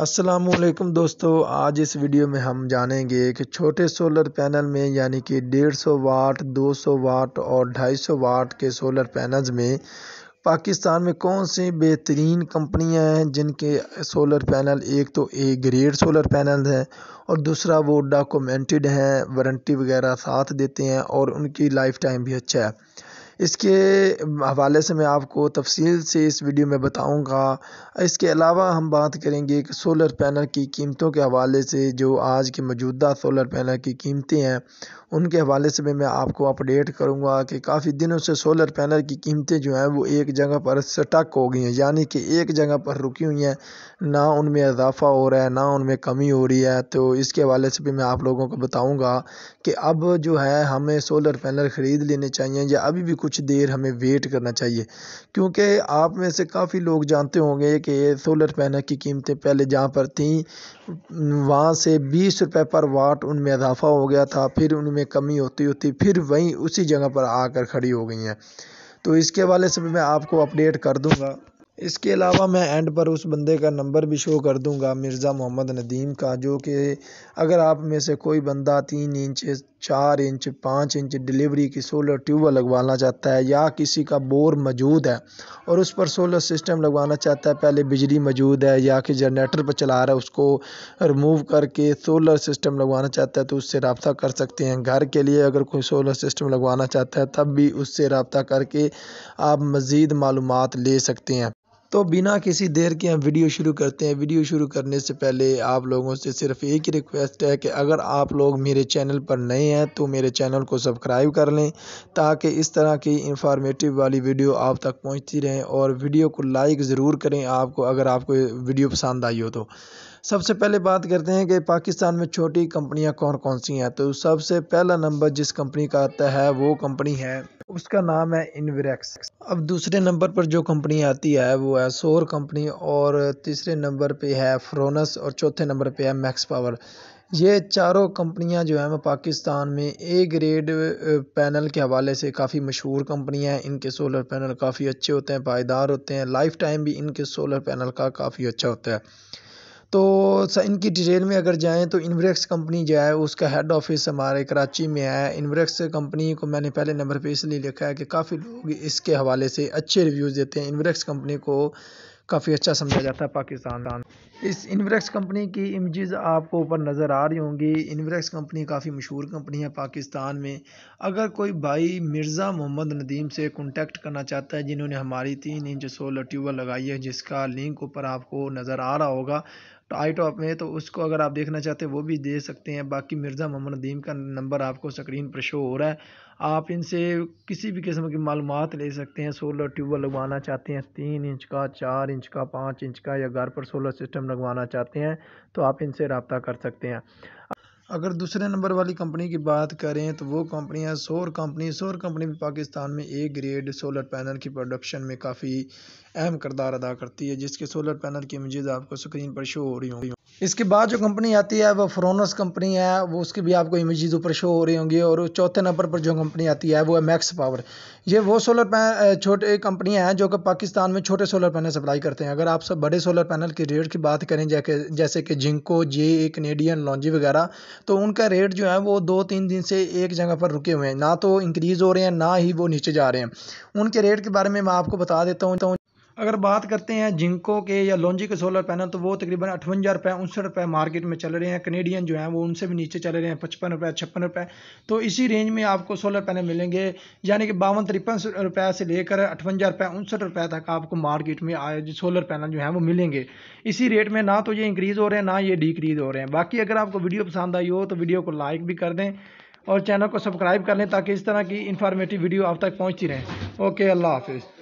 असलकुम दोस्तों आज इस वीडियो में हम जानेंगे कि छोटे सोलर पैनल में यानी कि 150 वाट 200 वाट और 250 वाट के सोलर पैनल्स में पाकिस्तान में कौन सी बेहतरीन कंपनियां हैं जिनके सोलर पैनल एक तो ए ग्रेड सोलर पैनल हैं और दूसरा वो डॉक्यूमेंटेड हैं वारंटी वगैरह साथ देते हैं और उनकी लाइफ टाइम भी अच्छा है इसके हवाले से मैं आपको तफसील से इस वीडियो में बताऊंगा इसके अलावा हम बात करेंगे कि सोलर पैनल की कीमतों के हवाले से जो आज के मौजूदा सोलर पैनल की कीमतें हैं उनके हवाले से भी मैं आपको अपडेट करूंगा कि काफ़ी दिनों से सोलर पैनल की कीमतें जो हैं वो एक जगह पर स्टक हो गई हैं यानी कि एक जगह पर रुकी हुई हैं ना उनमें इजाफा हो रहा है ना उनमें कमी हो रही है तो इसके हवाले से भी मैं आप लोगों को बताऊँगा कि अब जो है हमें सोलर पैनल ख़रीद लेने चाहिए या अभी भी कुछ देर हमें वेट करना चाहिए क्योंकि आप में से काफ़ी लोग जानते होंगे कि सोलर पैनल की कीमतें पहले जहाँ पर थीं वहाँ से बीस रुपये पर वाट उनमें इजाफ़ा हो गया था फिर उनमें कमी होती होती फिर वहीं उसी जगह पर आकर खड़ी हो गई हैं तो इसके हवाले से मैं आपको अपडेट कर दूँगा इसके अलावा मैं एंड पर उस बंदे का नंबर भी शो कर दूंगा मिर्ज़ा मोहम्मद नदीम का जो कि अगर आप में से कोई बंदा तीन इंच चार इंच पाँच इंच डिलीवरी की सोलर ट्यूब लगवाना चाहता है या किसी का बोर मौजूद है और उस पर सोलर सिस्टम लगवाना चाहता है पहले बिजली मौजूद है या कि जनरेटर पर चला रहा है उसको रिमूव करके सोलर सिस्टम लगवाना चाहता है तो उससे रबता कर सकते हैं घर के लिए अगर कोई सोलर सिस्टम लगवाना चाहता है तब भी उससे रबता करके आप मज़ीद मालूम ले सकते हैं तो बिना किसी देर के हम वीडियो शुरू करते हैं वीडियो शुरू करने से पहले आप लोगों से सिर्फ एक ही रिक्वेस्ट है कि अगर आप लोग मेरे चैनल पर नए हैं तो मेरे चैनल को सब्सक्राइब कर लें ताकि इस तरह की इंफॉर्मेटिव वाली वीडियो आप तक पहुंचती रहें और वीडियो को लाइक ज़रूर करें आपको अगर आपको वीडियो पसंद आई हो तो सबसे पहले बात करते हैं कि पाकिस्तान में छोटी कंपनियां कौन कौन सी हैं तो सबसे पहला नंबर जिस कंपनी का आता है वो कंपनी है उसका नाम है इनवरेक्स अब दूसरे नंबर पर जो कंपनी आती है वो है सोर कंपनी और तीसरे नंबर पे है फ्रोनस और चौथे नंबर पे है मैक्स पावर ये चारों कंपनियां जो हैं पाकिस्तान में ए ग्रेड पैनल के हवाले से काफ़ी मशहूर कंपनियां हैं इनके सोलर पैनल काफ़ी अच्छे होते हैं पायदार होते हैं लाइफ टाइम भी इनके सोलर पैनल का काफ़ी अच्छा होता है तो इनकी डिटेल में अगर जाएँ तो इन्वरेक्स कंपनी जो है उसका हेड ऑफिस हमारे कराची में है इन्वरेक्स कंपनी को मैंने पहले नंबर पे इसलिए लिखा है कि काफ़ी लोग इसके हवाले से अच्छे रिव्यूज़ देते हैं इन्वरेक्स कंपनी को काफ़ी अच्छा समझा जाता है पाकिस्तान इस इन्वरेक्स कंपनी की इमेज़ आपको ऊपर नज़र आ रही होंगी इन्वरेक्स कंपनी काफ़ी मशहूर कंपनी है पाकिस्तान में अगर कोई भाई मिर्ज़ा मोहम्मद नदीम से कॉन्टेक्ट करना चाहता है जिन्होंने हमारी तीन इंच सोलर ट्यूबल लगाई है जिसका लिंक ऊपर आपको नज़र आ रहा होगा आई टॉप में तो उसको अगर आप देखना चाहते हैं वो भी दे सकते हैं बाकी मिर्ज़ा मोहम्मद नदीम का नंबर आपको स्क्रीन पर शो हो रहा है आप इनसे किसी भी किस्म की मालूम ले सकते हैं सोलर ट्यूबल लगवाना चाहते हैं तीन इंच का चार इंच का पाँच इंच का या घर पर सोलर सिस्टम लगवाना चाहते हैं तो आप इनसे रबता कर सकते हैं अगर दूसरे नंबर वाली कंपनी की बात करें तो वो कंपनी है सोर कंपनी सोर कंपनी भी पाकिस्तान में ए ग्रेड सोलर पैनल की प्रोडक्शन में काफ़ी अहम करदार अदा करती है जिसके सोलर पैनल की इमेजेस आपको स्क्रीन पर शो हो रही होंगी इसके बाद जो कंपनी आती है वो फ्रोनस कंपनी है वो उसकी भी आपको इमेजेस ऊपर शो हो रही होंगी और चौथे नंबर पर जो कंपनी आती है वो है मैक्स पावर ये वो सोलर पैन छोटे कंपनियां हैं जो कि पाकिस्तान में छोटे सोलर पैनल सप्लाई करते हैं अगर आप सब बड़े सोलर पैनल के रेट की बात करें जैसे कि जिंको जे ए कनेडियन लॉन्जी वगैरह तो उनका रेट जो है वो दो तीन दिन से एक जगह पर रुके हुए हैं ना तो इंक्रीज़ हो रहे हैं ना ही वो नीचे जा रहे हैं उनके रेट के बारे में मैं आपको बता देता हूँ तो अगर बात करते हैं जिंको के या लॉन्जी के सोलर पैनल तो वो तकरीबन अठवंजा रुपये उनसठ रुपये मार्केट में चल रहे हैं कनेडियन जो हैं वो उनसे भी नीचे चल रहे हैं पचपन रुपये छप्पन रुपये तो इसी रेंज में आपको सोलर पैनल मिलेंगे यानी कि बावन तिरपन रुपये से लेकर अठवंजा रुपये उनसठ रुपये तक आपको मार्केट में आए सोलर पैनल जो हैं वो मिलेंगे इसी रेट में ना तो ये इंक्रीज़ हो रहे हैं ना ये डिक्रीज़ हो रहे हैं बाकी अगर आपको वीडियो पसंद आई हो तो वीडियो को लाइक भी कर दें और चैनल को सब्सक्राइब कर लें ताकि इस तरह की इन्फॉर्मेटिव वीडियो आप तक पहुँचती रहे ओके अल्लाह हाफिज़